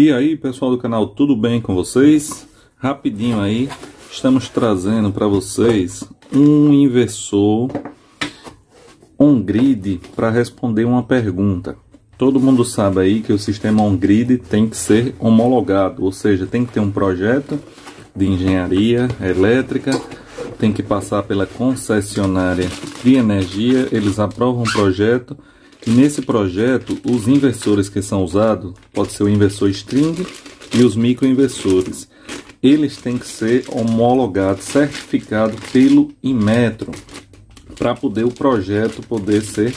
E aí pessoal do canal, tudo bem com vocês? Rapidinho aí, estamos trazendo para vocês um inversor on-grid para responder uma pergunta. Todo mundo sabe aí que o sistema on-grid tem que ser homologado, ou seja, tem que ter um projeto de engenharia elétrica, tem que passar pela concessionária de energia, eles aprovam o projeto que nesse projeto os inversores que são usados, pode ser o inversor string e os microinversores, eles têm que ser homologados, certificados pelo Inmetro, para poder o projeto poder ser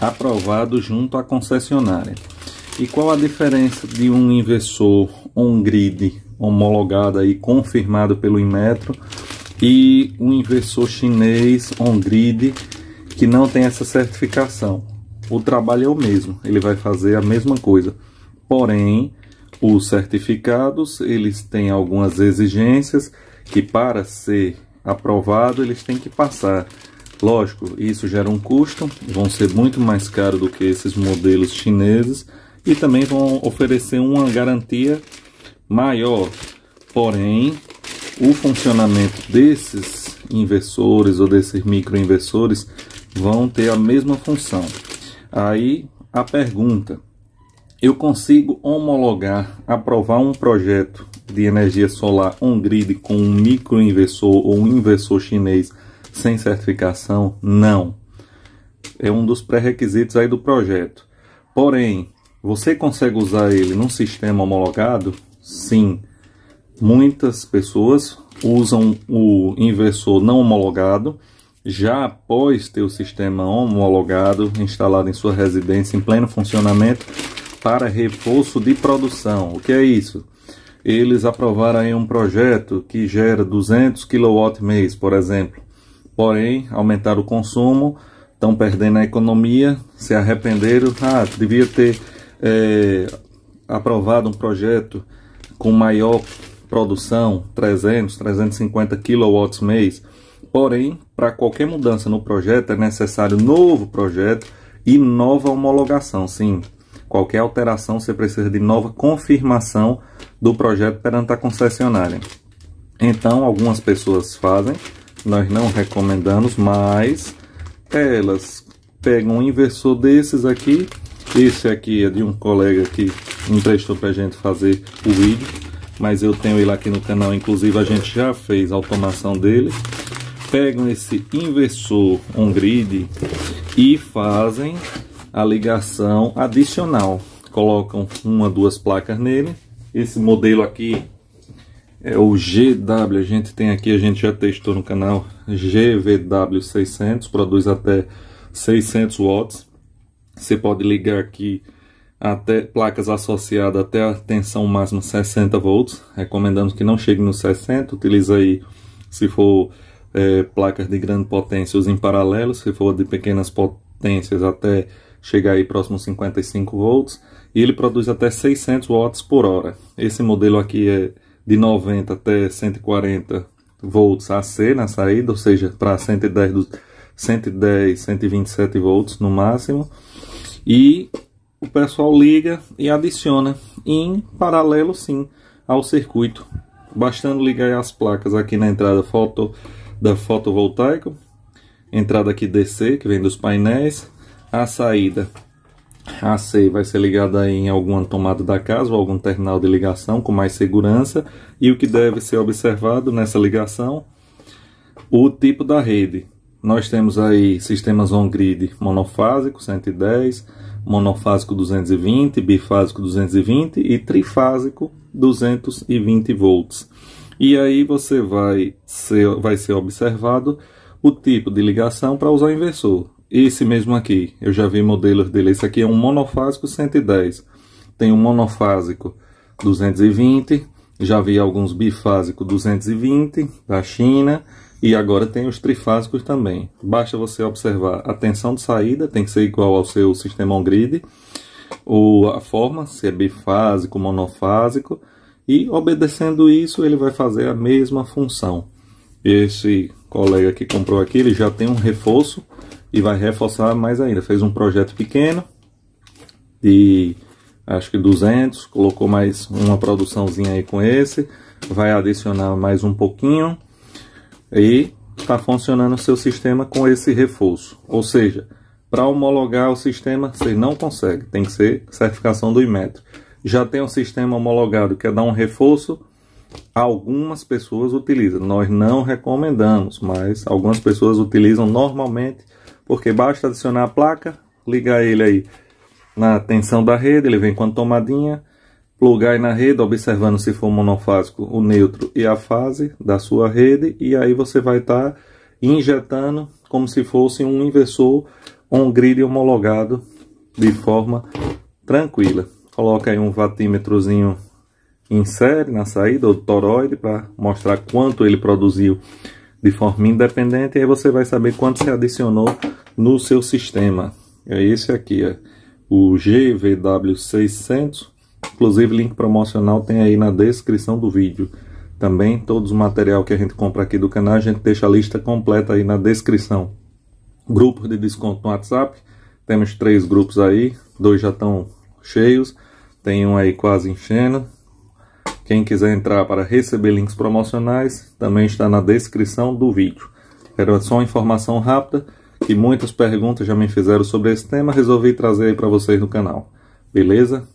aprovado junto à concessionária. E qual a diferença de um inversor on-grid homologado e confirmado pelo Inmetro e um inversor chinês on-grid que não tem essa certificação? o trabalho é o mesmo, ele vai fazer a mesma coisa. Porém, os certificados, eles têm algumas exigências que para ser aprovado, eles têm que passar. Lógico, isso gera um custo, vão ser muito mais caros do que esses modelos chineses e também vão oferecer uma garantia maior. Porém, o funcionamento desses inversores ou desses microinversores vão ter a mesma função. Aí a pergunta: eu consigo homologar, aprovar um projeto de energia solar on-grid com um microinversor ou um inversor chinês sem certificação? Não. É um dos pré-requisitos aí do projeto. Porém, você consegue usar ele num sistema homologado? Sim. Muitas pessoas usam o inversor não homologado já após ter o sistema homologado instalado em sua residência em pleno funcionamento para reforço de produção. O que é isso? Eles aprovaram aí um projeto que gera 200 kW mês, por exemplo. Porém, aumentaram o consumo, estão perdendo a economia, se arrependeram. Ah, devia ter é, aprovado um projeto com maior produção, 300, 350 kW mês Porém, para qualquer mudança no projeto é necessário novo projeto e nova homologação. Sim, qualquer alteração você precisa de nova confirmação do projeto perante a concessionária. Então, algumas pessoas fazem, nós não recomendamos, mas elas pegam um inversor desses aqui. Esse aqui é de um colega que emprestou para a gente fazer o vídeo, mas eu tenho ele aqui no canal, inclusive a gente já fez a automação dele pegam esse inversor on-grid e fazem a ligação adicional. Colocam uma, duas placas nele. Esse modelo aqui é o GW, a gente tem aqui, a gente já testou no canal, GVW600, produz até 600 watts. Você pode ligar aqui até placas associadas até a tensão máxima 60 volts, recomendando que não chegue nos 60, utiliza aí se for é, placas de grande potência em paralelos, se for de pequenas potências até chegar aí próximo 55 volts, e ele produz até 600 watts por hora. Esse modelo aqui é de 90 até 140 volts AC na saída, ou seja, para 110 110, 127 volts no máximo. E o pessoal liga e adiciona em paralelo sim ao circuito, bastando ligar as placas aqui na entrada foto da fotovoltaica, entrada aqui DC, que vem dos painéis, a saída AC vai ser ligada em alguma tomada da casa ou algum terminal de ligação com mais segurança, e o que deve ser observado nessa ligação, o tipo da rede. Nós temos aí sistemas on-grid monofásico 110, monofásico 220, bifásico 220 e trifásico 220 volts. E aí você vai ser, vai ser observado o tipo de ligação para usar o inversor. Esse mesmo aqui, eu já vi modelos dele. Esse aqui é um monofásico 110. Tem um monofásico 220, já vi alguns bifásicos 220 da China e agora tem os trifásicos também. Basta você observar a tensão de saída, tem que ser igual ao seu sistema on-grid, ou a forma, se é bifásico, monofásico, e obedecendo isso ele vai fazer a mesma função. Esse colega que comprou aqui, ele já tem um reforço e vai reforçar mais ainda. Fez um projeto pequeno de acho que 200, colocou mais uma produçãozinha aí com esse, vai adicionar mais um pouquinho e está funcionando o seu sistema com esse reforço. Ou seja, para homologar o sistema, você não consegue, tem que ser certificação do Inmetro já tem um sistema homologado, quer é dar um reforço, algumas pessoas utilizam. Nós não recomendamos, mas algumas pessoas utilizam normalmente, porque basta adicionar a placa, ligar ele aí na tensão da rede, ele vem com a tomadinha, plugar aí na rede, observando se for monofásico, o neutro e a fase da sua rede, e aí você vai estar tá injetando como se fosse um inversor on-grid homologado de forma tranquila. Coloca aí um vatímetrozinho, série na saída, ou toroide, para mostrar quanto ele produziu de forma independente. E aí você vai saber quanto se adicionou no seu sistema. É esse aqui, ó, é o GVW600. Inclusive, link promocional tem aí na descrição do vídeo. Também, todos o material que a gente compra aqui do canal, a gente deixa a lista completa aí na descrição. Grupos de desconto no WhatsApp, temos três grupos aí, dois já estão cheios. Tem um aí quase enchendo. Quem quiser entrar para receber links promocionais, também está na descrição do vídeo. Era só uma informação rápida, que muitas perguntas já me fizeram sobre esse tema, resolvi trazer aí para vocês no canal. Beleza?